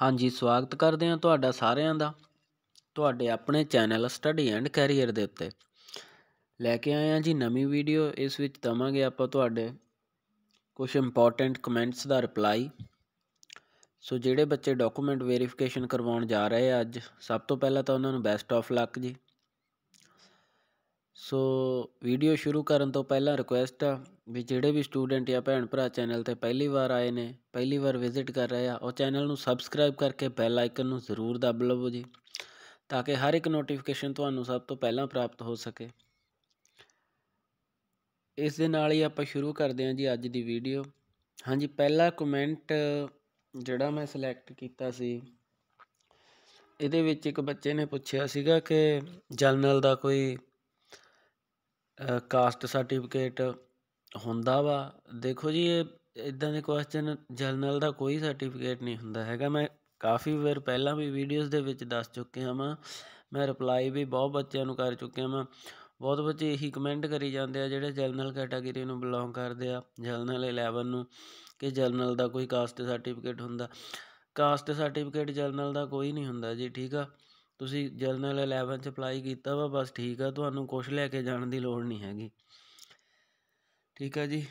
ਹਾਂਜੀ ਸਵਾਗਤ ਕਰਦੇ ਹਾਂ ਤੁਹਾਡਾ ਸਾਰਿਆਂ ਦਾ ਤੁਹਾਡੇ ਆਪਣੇ ਚੈਨਲ ਸਟੱਡੀ ਐਂਡ ਕੈਰੀਅਰ ਦੇ ਉੱਤੇ ਲੈ ਕੇ ਆਏ ਹਾਂ ਜੀ ਨਵੀਂ ਵੀਡੀਓ ਇਸ ਵਿੱਚ ਦਵਾਂਗੇ ਆਪਾਂ ਤੁਹਾਡੇ ਕੁਝ ਇੰਪੋਰਟੈਂਟ ਕਮੈਂਟਸ ਦਾ ਰਿਪਲਾਈ ਸੋ ਜਿਹੜੇ ਬੱਚੇ ਡਾਕੂਮੈਂਟ ਵੈਰੀਫਿਕੇਸ਼ਨ ਕਰਵਾਉਣ ਜਾ ਰਹੇ ਆ ਅੱਜ ਸਭ ਤੋਂ ਪਹਿਲਾਂ ਤਾਂ ਉਹਨਾਂ ਨੂੰ ਬੈਸਟ ਆਫ ਲੱਕ ਜੀ ਸੋ ਵੀਡੀਓ ਸ਼ੁਰੂ ਕਰਨ ਤੋਂ ਪਹਿਲਾਂ ਰਿਕੁਐਸਟ ਆ ਵੀ ਜਿਹੜੇ ਵੀ ਸਟੂਡੈਂਟ ਜਾਂ ਭੈਣ ਭਰਾ ਚੈਨਲ ਤੇ ਪਹਿਲੀ ਵਾਰ ਆਏ ਨੇ ਪਹਿਲੀ ਵਾਰ ਵਿਜ਼ਿਟ ਕਰ ਰਹੇ ਆ ਉਹ ਚੈਨਲ ਨੂੰ ਸਬਸਕ੍ਰਾਈਬ ਕਰਕੇ ਬੈਲ ਆਈਕਨ ਨੂੰ ਜ਼ਰੂਰ ਦਬ ਲਵੋ ਜੀ ਤਾਂ ਕਿ ਹਰ ਇੱਕ ਨੋਟੀਫਿਕੇਸ਼ਨ ਤੁਹਾਨੂੰ ਸਭ ਤੋਂ ਪਹਿਲਾਂ ਪ੍ਰਾਪਤ ਹੋ ਸਕੇ ਇਸ ਦੇ ਨਾਲ ਹੀ ਆਪਾਂ ਸ਼ੁਰੂ ਕਰਦੇ ਹਾਂ ਜੀ ਅੱਜ ਦੀ ਵੀਡੀਓ ਹਾਂਜੀ ਪਹਿਲਾ ਕਮੈਂਟ ਜਿਹੜਾ ਮੈਂ ਸਿਲੈਕਟ ਕੀਤਾ ਸੀ ਇਹਦੇ ਵਿੱਚ ਇੱਕ ਬੱਚੇ ਨੇ ਪੁੱਛਿਆ ਸੀਗਾ ਕਿ ਜਰਨਲ ਦਾ ਕੋਈ ਕਾਸਟ ਸਰਟੀਫਿਕੇਟ ਹੁੰਦਾ ਵਾ ਦੇਖੋ ਜੀ ਇਹ ਇਦਾਂ ਦੇ ਕੁਐਸਚਨ ਜਰਨਲ ਦਾ ਕੋਈ ਸਰਟੀਫਿਕੇਟ ਨਹੀਂ ਹੁੰਦਾ ਹੈਗਾ ਮੈਂ ਕਾਫੀ ਵਾਰ ਪਹਿਲਾਂ ਵੀ ਵੀਡੀਓਜ਼ ਦੇ ਵਿੱਚ ਦੱਸ ਚੁੱਕਿਆ ਹਾਂ ਮੈਂ ਰਿਪਲਾਈ ਵੀ ਬਹੁਤ ਬੱਚਿਆਂ ਨੂੰ ਕਰ ਚੁੱਕਿਆ ਹਾਂ ਬਹੁਤ ਬੱਚੇ ਇਹੀ ਕਮੈਂਟ ਕਰੀ ਜਾਂਦੇ ਆ ਜਿਹੜੇ ਜਰਨਲ ਕੈਟਾਗਰੀ ਨੂੰ ਬਿਲੋਂਗ ਕਰਦੇ ਆ ਜਰਨਲ 11 ਨੂੰ ਕਿ ਜਰਨਲ ਦਾ ਕੋਈ ਕਾਸਟ ਸਰਟੀਫਿਕੇਟ ਹੁੰਦਾ ਕਾਸਟ ਸਰਟੀਫਿਕੇਟ ਜਰਨਲ ਦਾ ਕੋਈ ਨਹੀਂ ਹੁੰਦਾ ਜੀ ਠੀਕ ਆ ਤੁਸੀਂ ਜਰਨਲ 11 'ਚ ਅਪਲਾਈ ਕੀਤਾ ਵਾ ਬਸ ਠੀਕ ਆ ਤੁਹਾਨੂੰ ਕੁਝ ਲੈ ਕੇ ਜਾਣ ਦੀ ਲੋੜ ਨਹੀਂ ਹੈਗੀ ਠੀਕ ਆ ਜੀ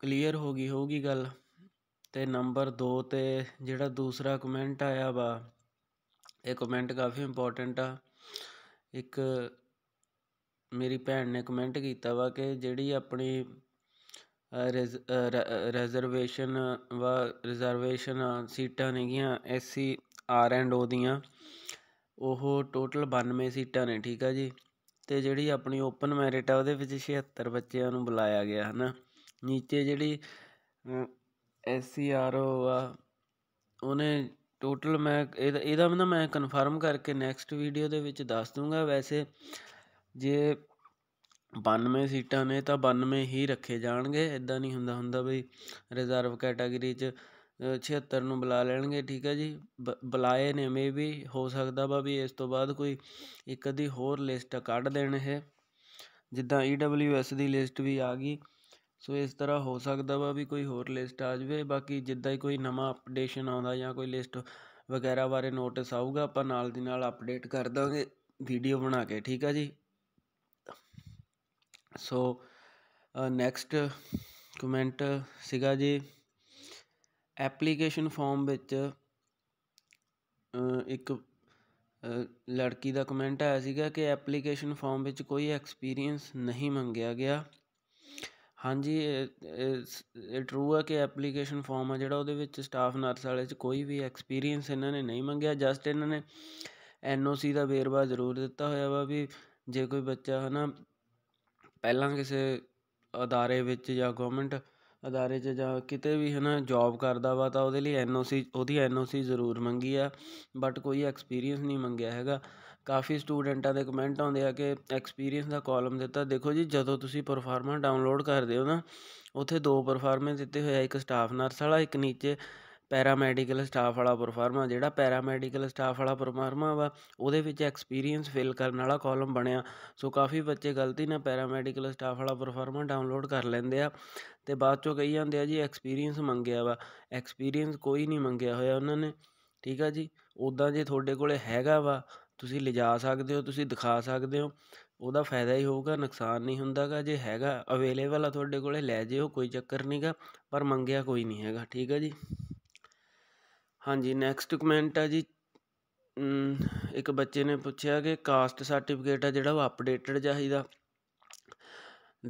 ਕਲੀਅਰ ਹੋ ਗਈ ਹੋਊਗੀ ਗੱਲ ਤੇ ਨੰਬਰ 2 ਤੇ ਜਿਹੜਾ ਦੂਸਰਾ ਕਮੈਂਟ ਆਇਆ ਵਾ ਇਹ ਕਮੈਂਟ ਕਾਫੀ ਇੰਪੋਰਟੈਂਟ ਆ ਇੱਕ ਮੇਰੀ ਭੈਣ ਨੇ ਕਮੈਂਟ ਕੀਤਾ ਵਾ ਕਿ ਜਿਹੜੀ ਆਪਣੀ ਰਿਜ਼ਰਵੇਸ਼ਨ ਵਾ ਰਿਜ਼ਰਵੇਸ਼ਨ ਸੀਟਾਂ ਨੇਗੀਆਂ ਐਸਸੀ ਆਰ ਐਂਡ ਓ ਦੀਆਂ ਉਹ ਟੋਟਲ 92 ਸੀਟਾਂ ਨੇ ਠੀਕ ਆ ਜੀ ਤੇ ਜਿਹੜੀ ਆਪਣੀ ਓਪਨ ਮੈਰਿਟ ਆ ਉਹਦੇ ਵਿੱਚ 76 ਬੱਚਿਆਂ ਨੂੰ ਬੁਲਾਇਆ ਗਿਆ ਹਨਾ ਨੀਚੇ ਜਿਹੜੀ ਐਸਸੀਆਰਓ ਆ ਉਹਨੇ ਟੋਟਲ ਮੈਂ ਇਹਦਾ ਇਹਦਾ ਨਾ ਮੈਂ ਕਨਫਰਮ ਕਰਕੇ ਨੈਕਸਟ ਵੀਡੀਓ ਦੇ ਵਿੱਚ ਦੱਸ ਦੂੰਗਾ ਵੈਸੇ ਜੇ 92 ਸੀਟਾਂ ਨੇ ਤਾਂ 92 ਹੀ ਰੱਖੇ ਜਾਣਗੇ ਇਦਾਂ ਨਹੀਂ ਹੁੰਦਾ ਹੁੰਦਾ ਬਈ ਰਿਜ਼ਰਵ ਕੈਟਾਗਰੀ 'ਚ 76 ਨੂੰ ਬੁਲਾ ਲੈਣਗੇ ਠੀਕ ਹੈ ਜੀ ਬੁਲਾਏ ਨੇ ਮੇ ਵੀ ਹੋ ਸਕਦਾ ਵਾ ਵੀ ਇਸ ਤੋਂ ਬਾਅਦ ਕੋਈ ਇੱਕ ਅੱਧੀ ਹੋਰ ਲਿਸਟ ਕੱਢ ਦੇਣ ਇਹ ਜਿੱਦਾਂ EWS ਦੀ ਲਿਸਟ ਵੀ ਆ ਗਈ ਸੋ ਇਸ ਤਰ੍ਹਾਂ ਹੋ ਸਕਦਾ ਵਾ ਵੀ ਕੋਈ ਹੋਰ ਲਿਸਟ ਆ ਜਾਵੇ ਬਾਕੀ ਜਿੱਦਾਂ ਹੀ ਕੋਈ ਨਵਾਂ ਅਪਡੇਸ਼ਨ ਆਉਂਦਾ ਜਾਂ ਕੋਈ ਲਿਸਟ ਵਗੈਰਾ ਬਾਰੇ ਨੋਟਿਸ ਆਊਗਾ ਆਪਾਂ ਨਾਲ ਦੀ ਨਾਲ ਅਪਡੇਟ ਕਰ ਦਾਂਗੇ ਵੀਡੀਓ ਬਣਾ ਕੇ ਠੀਕ ਹੈ ਜੀ ਸੋ ਨੈਕਸਟ ਕਮੈਂਟ ਸਿਗਾ ਜੀ ਐਪਲੀਕੇਸ਼ਨ ਫਾਰਮ ਵਿੱਚ ਇੱਕ ਲੜਕੀ ਦਾ ਕਮੈਂਟ ਆਇਆ ਸੀਗਾ ਕਿ ਐਪਲੀਕੇਸ਼ਨ ਫਾਰਮ ਵਿੱਚ ਕੋਈ ਐਕਸਪੀਰੀਅੰਸ ਨਹੀਂ ਮੰਗਿਆ ਗਿਆ ਹਾਂਜੀ ਇਹ ਟਰੂ ਹੈ ਕਿ ਐਪਲੀਕੇਸ਼ਨ ਫਾਰਮ ਆ ਜਿਹੜਾ ਉਹਦੇ ਵਿੱਚ ਸਟਾਫ ਨਰਸ ਵਾਲੇ 'ਚ ਕੋਈ ਵੀ ਐਕਸਪੀਰੀਅੰਸ ਇਹਨਾਂ ਨੇ ਨਹੀਂ ਮੰਗਿਆ ਜਸਟ ਇਹਨਾਂ ਨੇ ਐਨਓਸੀ ਦਾ ਵੇਰਵਾ ਜ਼ਰੂਰ ਦਿੱਤਾ ਹੋਇਆ ਵਾ ਵੀ ਜੇ ਕੋਈ ਬੱਚਾ ਹਨਾ ਪਹਿਲਾਂ ਕਿਸੇ ਅਦਾਰੇ ਵਿੱਚ ਜਾਂ ਗਵਰਨਮੈਂਟ ਅਦਾਰੇ 'ਚ ਜਾਂ ਕਿਤੇ ਵੀ ਹੈ ਨਾ ਜੌਬ ਕਰਦਾ ਵਾ ਤਾਂ ਉਹਦੇ ਲਈ ਐਨਓਸੀ ਉਹਦੀ ਐਨਓਸੀ ਜ਼ਰੂਰ ਮੰਗੀ ਆ ਬਟ ਕੋਈ ਐਕਸਪੀਰੀਅੰਸ ਨਹੀਂ ਮੰਗਿਆ ਹੈਗਾ ਕਾਫੀ ਸਟੂਡੈਂਟਾਂ ਦੇ ਕਮੈਂਟ ਆਉਂਦੇ ਆ ਕਿ ਐਕਸਪੀਰੀਅੰਸ ਦਾ ਕਾਲਮ ਦਿੱਤਾ ਦੇਖੋ ਜੀ ਜਦੋਂ ਤੁਸੀਂ ਪਰਫਾਰਮਾ ਡਾਊਨਲੋਡ ਕਰਦੇ ਹੋ ਨਾ ਉੱਥੇ ਦੋ ਪਰਫਾਰਮੈਂਸ ਦਿੱਤੇ ਹੋਏ ਆ ਇੱਕ ਸਟਾਫ ਨਰਸ ਵਾਲਾ ਇੱਕ ਨੀਚੇ ਪੈਰਾਮੈਡੀਕਲ ਸਟਾਫ ਵਾਲਾ ਪਰਫਾਰਮਾ ਜਿਹੜਾ ਪੈਰਾਮੈਡੀਕਲ ਸਟਾਫ ਵਾਲਾ ਪਰਫਾਰਮਾ ਵਾ ਉਹਦੇ ਵਿੱਚ ਐਕਸਪੀਰੀਅੰਸ ਫਿਲ ਕਰਨ ਵਾਲਾ ਕਾਲਮ ਬਣਿਆ ਸੋ ਕਾਫੀ ਬੱਚੇ ਗਲਤੀ ਨਾਲ ਪੈਰਾਮੈਡੀਕਲ ਸਟਾਫ ਵਾਲਾ ਪਰਫਾਰਮਾ ਡਾਊਨਲੋਡ ਕਰ ਲੈਂਦੇ ਆ ਤੇ ਬਾਅਦ ਚੋਂ ਕਹੀ ਜਾਂਦੇ ਆ ਜੀ ਐਕਸਪੀਰੀਅੰਸ ਮੰਗਿਆ ਵਾ ਐਕਸਪੀਰੀਅੰਸ ਕੋਈ ਨਹੀਂ ਮੰਗਿਆ ਹੋਇਆ ਉਹਨਾਂ ਨੇ ਠੀਕ ਆ ਜੀ ਉਦਾਂ ਜੇ ਤੁਹਾਡੇ ਕੋਲੇ ਹੈਗਾ ਵਾ ਤੁਸੀਂ ਲਿਜਾ ਸਕਦੇ ਹੋ ਤੁਸੀਂ ਦਿਖਾ ਸਕਦੇ ਹੋ ਉਹਦਾ ਫਾਇਦਾ ਹੀ ਹੋਊਗਾ ਨੁਕਸਾਨ ਨਹੀਂ ਹੁੰਦਾਗਾ ਜੇ ਹੈਗਾ ਅਵੇਲੇਬਲ ਆ ਤੁਹਾਡੇ ਕੋਲੇ ਲੈ ਜਿਓ ਕੋਈ ਚੱਕਰ ਨਹੀਂਗਾ ਪਰ ਮੰਗਿਆ ਕੋਈ ਨਹੀਂ ਹੈਗਾ ਠੀਕ ਆ ਜੀ ਹਾਂਜੀ ਨੈਕਸਟ ਕਮੈਂਟ ਆ ਜੀ ਇੱਕ ਬੱਚੇ ਨੇ ਪੁੱਛਿਆ ਕਿ ਕਾਸਟ ਸਰਟੀਫਿਕੇਟ ਆ ਜਿਹੜਾ ਉਹ ਅਪਡੇਟਡ ਚਾਹੀਦਾ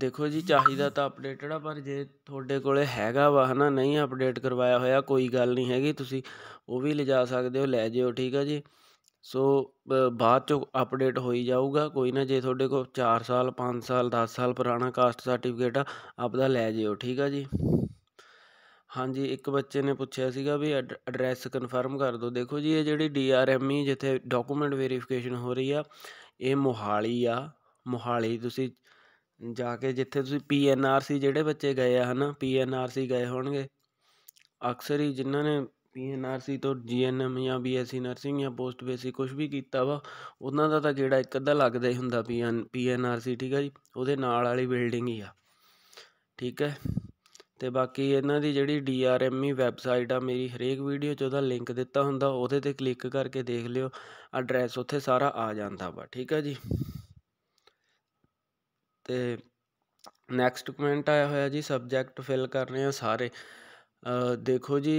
ਦੇਖੋ ਜੀ ਚਾਹੀਦਾ ਤਾਂ ਅਪਡੇਟਡ ਆ ਪਰ ਜੇ ਤੁਹਾਡੇ ਕੋਲੇ ਹੈਗਾ ਵਾ ਹਨਾ ਨਹੀਂ ਅਪਡੇਟ ਕਰਵਾਇਆ ਹੋਇਆ ਕੋਈ ਗੱਲ ਨਹੀਂ ਹੈਗੀ ਤੁਸੀਂ ਉਹ ਵੀ ਲਿਜਾ ਸਕਦੇ ਹੋ ਲੈ ਜਿਓ ਠੀਕ ਆ ਜੀ ਸੋ ਬਾਅਦ ਚ ਅਪਡੇਟ ਹੋਈ ਜਾਊਗਾ ਕੋਈ ਨਾ ਜੇ ਤੁਹਾਡੇ ਕੋਲ 4 ਸਾਲ 5 ਸਾਲ 10 ਸਾਲ ਪੁਰਾਣਾ ਕਾਸਟ ਸਰਟੀਫਿਕੇਟ ਆ ਆਪਦਾ ਲੈ ਜਿਓ ਠੀਕ ਆ ਜੀ ਹਾਂਜੀ ਇੱਕ ਬੱਚੇ ਨੇ ਪੁੱਛਿਆ ਸੀਗਾ ਵੀ ਐਡਰੈਸ ਕਨਫਰਮ ਕਰ ਦਿਓ ਦੇਖੋ ਜੀ ਇਹ ਜਿਹੜੀ ਡੀਆਰਐਮਈ e ਜਿੱਥੇ ਡਾਕੂਮੈਂਟ ਵੈਰੀਫਿਕੇਸ਼ਨ ਹੋ ਰਹੀ ਆ ਇਹ ਮੋਹਾਲੀ ਆ ਮੋਹਾਲੀ ਤੁਸੀਂ ਜਾ ਕੇ ਜਿੱਥੇ ਤੁਸੀਂ ਪੀਐਨਆਰਸੀ ਜਿਹੜੇ ਬੱਚੇ ਗਏ ਆ ਹਨਾ ਪੀਐਨਆਰਸੀ ਗਏ ਹੋਣਗੇ ਅਕਸਰ ਹੀ ਜਿਨ੍ਹਾਂ ਨੇ ਪੀਐਨਆਰਸੀ ਤੋਂ ਜੀਐਨਐਮ ਜਾਂ ਬੀਐਸਸੀ ਨਰਸਿੰਗ ਜਾਂ ਪੋਸਟ ਬੇਸਿਕ ਕੁਝ ਵੀ ਕੀਤਾ ਵਾ ਉਹਨਾਂ ਦਾ ਤਾਂ ਜਿਹੜਾ ਇੱਕ ਅੱਧਾ ਲੱਗਦਾ ਹੀ ਹੁੰਦਾ ਪੀ ਪੀਐਨਆਰਸੀ ਠੀਕ ਆ ਜੀ ਉਹਦੇ ਨਾਲ ਵਾਲੀ ਬਿਲਡਿੰਗ ਹੀ ਆ ਠੀਕ ਹੈ ਤੇ ਬਾਕੀ ਇਹਨਾਂ ਦੀ ਜਿਹੜੀ DRME ਵੈਬਸਾਈਟ ਆ ਮੇਰੀ ਹਰੇਕ ਵੀਡੀਓ 'ਚ ਉਹਦਾ ਲਿੰਕ ਦਿੱਤਾ ਹੁੰਦਾ ਉਹਦੇ ਤੇ ਕਲਿੱਕ ਕਰਕੇ ਦੇਖ ਲਿਓ ਐਡਰੈਸ ਉੱਥੇ ਸਾਰਾ ਆ ਜਾਂਦਾ ਵਾ ਠੀਕ ਆ ਜੀ ਤੇ ਨੈਕਸਟ ਕਮੈਂਟ ਆਇਆ ਹੋਇਆ ਜੀ ਸਬਜੈਕਟ ਫਿਲ ਕਰਨੇ ਆ ਸਾਰੇ ਦੇਖੋ ਜੀ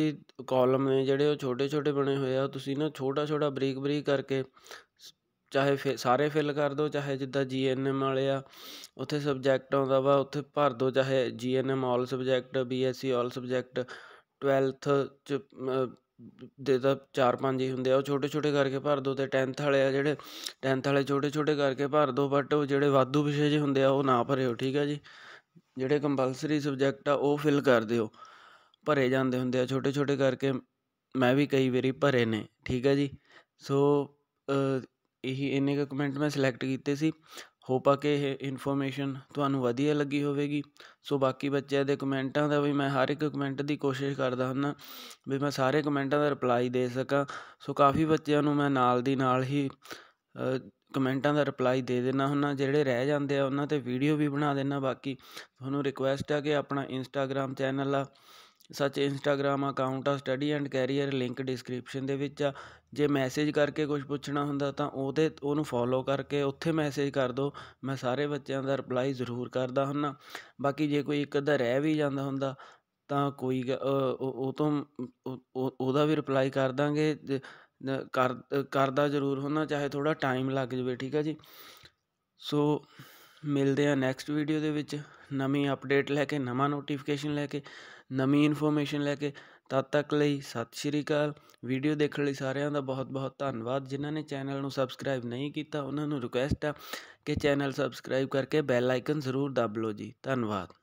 ਕਾਲਮ ਨੇ ਜਿਹੜੇ ਉਹ ਛੋਟੇ ਛੋਟੇ ਬਣੇ ਹੋਏ ਆ ਤੁਸੀਂ ਨਾ ਛੋਟਾ ਛੋਟਾ ਬਰੀਕ ਬਰੀਕ ਕਰਕੇ ਚਾਹੇ ਫਿਰ ਸਾਰੇ ਫਿਲ ਕਰ ਦਿਓ ਚਾਹੇ ਜਿੱਦਾਂ ਜੀਐਨਐਮ ਵਾਲੇ ਆ ਉੱਥੇ ਸਬਜੈਕਟ ਆਉਂਦਾ ਵਾ ਉੱਥੇ ਭਰ ਦਿਓ ਚਾਹੇ GNM all subject BSc all subject 12th ਚ ਦੇ ਤਾਂ ਚਾਰ ਪੰਜ ਹੀ ਹੁੰਦੇ ਆ ਉਹ ਛੋਟੇ ਛੋਟੇ ਕਰਕੇ ਭਰ ਦਿਓ ਤੇ 10th ਵਾਲੇ ਆ ਜਿਹੜੇ 10th ਵਾਲੇ ਛੋਟੇ ਛੋਟੇ ਕਰਕੇ ਭਰ ਦਿਓ ਬਟ ਉਹ ਜਿਹੜੇ ਵਾਧੂ ਵਿਸ਼ੇ ਜੇ ਹੁੰਦੇ ਆ ਉਹ ਨਾ ਭਰਿਓ ਠੀਕ ਆ ਜੀ ਜਿਹੜੇ ਕੰਪਲਸਰੀ ਸਬਜੈਕਟ ਆ ਉਹ ਫਿਲ ਕਰ ਦਿਓ ਭਰੇ ਜਾਂਦੇ ਹੁੰਦੇ ਆ ਛੋਟੇ ਛੋਟੇ ਕਰਕੇ ਮੈਂ ਵੀ ਕਈ ਵਾਰੀ ਭਰੇ ਨੇ ਠੀਕ ਆ ਜੀ ਸੋ ਇਹੀ ਇੰਨੇ ਕੁ ਕਮੈਂਟ ਮੈਂ ਸਿਲੈਕਟ ਕੀਤੇ ਸੀ ਹੋਪ ਆ ਕਿ ਇਹ ਇਨਫੋਰਮੇਸ਼ਨ ਤੁਹਾਨੂੰ ਵਧੀਆ ਲੱਗੀ ਹੋਵੇਗੀ ਸੋ ਬਾਕੀ ਬੱਚਿਆਂ ਦੇ ਕਮੈਂਟਾਂ ਦਾ ਵੀ ਮੈਂ ਹਰ ਇੱਕ ਕਮੈਂਟ ਦੀ ਕੋਸ਼ਿਸ਼ ਕਰਦਾ ਹਾਂ ਵੀ ਮੈਂ ਸਾਰੇ ਕਮੈਂਟਾਂ ਦਾ ਰਿਪਲਾਈ ਦੇ ਸਕਾਂ ਸੋ ਕਾਫੀ ਬੱਚਿਆਂ ਨੂੰ ਮੈਂ ਨਾਲ ਦੀ ਨਾਲ ਹੀ ਕਮੈਂਟਾਂ ਦਾ ਰਿਪਲਾਈ ਦੇ ਦੇਣਾ ਹੁੰਦਾ ਜਿਹੜੇ ਰਹਿ ਜਾਂਦੇ ਆ ਉਹਨਾਂ ਤੇ ਵੀਡੀਓ ਵੀ ਬਣਾ ਦੇਣਾ ਬਾਕੀ ਤੁਹਾਨੂੰ ਰਿਕੁਐਸਟ ਆ ਕਿ ਆਪਣਾ ਇੰਸਟਾਗ੍ਰam ਚੈਨਲ ਆ ਸੱਚ ਇੰਸਟਾਗ੍ਰam ਅਕਾਊਂਟ ਆ study and career link description ਦੇ ਵਿੱਚ ਆ ਜੇ ਮੈਸੇਜ ਕਰਕੇ ਕੁਝ ਪੁੱਛਣਾ ਹੁੰਦਾ ਤਾਂ ਉਹਦੇ ਉਹਨੂੰ ਫੋਲੋ ਕਰਕੇ ਉੱਥੇ ਮੈਸੇਜ ਕਰ ਦਿਓ ਮੈਂ ਸਾਰੇ ਬੱਚਿਆਂ ਦਾ ਰਿਪਲਾਈ ਜ਼ਰੂਰ ਕਰਦਾ ਹੁੰਨਾ ਬਾਕੀ ਜੇ ਕੋਈ ਇੱਕ ਅੱਧਾ ਰਹਿ ਵੀ ਜਾਂਦਾ ਹੁੰਦਾ ਤਾਂ ਕੋਈ ਉਹ ਤੋਂ ਉਹਦਾ ਵੀ ਰਿਪਲਾਈ ਕਰ ਦਾਂਗੇ ਕਰ ਕਰਦਾ ਜ਼ਰੂਰ ਹੁੰਨਾ ਚਾਹੇ ਥੋੜਾ ਟਾਈਮ ਲੱਗ ਜਵੇ ਠੀਕ ਆ ਜੀ ਸੋ ਮਿਲਦੇ ਆ ਨੈਕਸਟ ਵੀਡੀਓ ਦੇ ਵਿੱਚ ਨਵੀਂ ਅਪਡੇਟ ਲੈ ਕੇ ਨਵਾਂ ਨੋਟੀਫਿਕੇਸ਼ਨ ਲੈ ਕੇ ਨਵੀਂ ਇਨਫੋਰਮੇਸ਼ਨ ਲੈ ਕੇ ਤਦ ਤੱਕ ਲਈ ਸਤਿ ਸ਼੍ਰੀ ਅਕਾਲ ਵੀਡੀਓ ਦੇਖਣ ਲਈ ਸਾਰਿਆਂ ਦਾ ਬਹੁਤ ਬਹੁਤ ਧੰਨਵਾਦ ਜਿਨ੍ਹਾਂ ਨੇ ਚੈਨਲ ਨੂੰ ਸਬਸਕ੍ਰਾਈਬ ਨਹੀਂ ਕੀਤਾ ਉਹਨਾਂ ਨੂੰ ਰਿਕੁਐਸਟ ਹੈ ਕਿ ਚੈਨਲ ਸਬਸਕ੍ਰਾਈਬ ਕਰਕੇ ਬੈਲ ਆਈਕਨ ਜ਼ਰੂਰ ਦਬ ਲਓ ਜੀ ਧੰਨਵਾਦ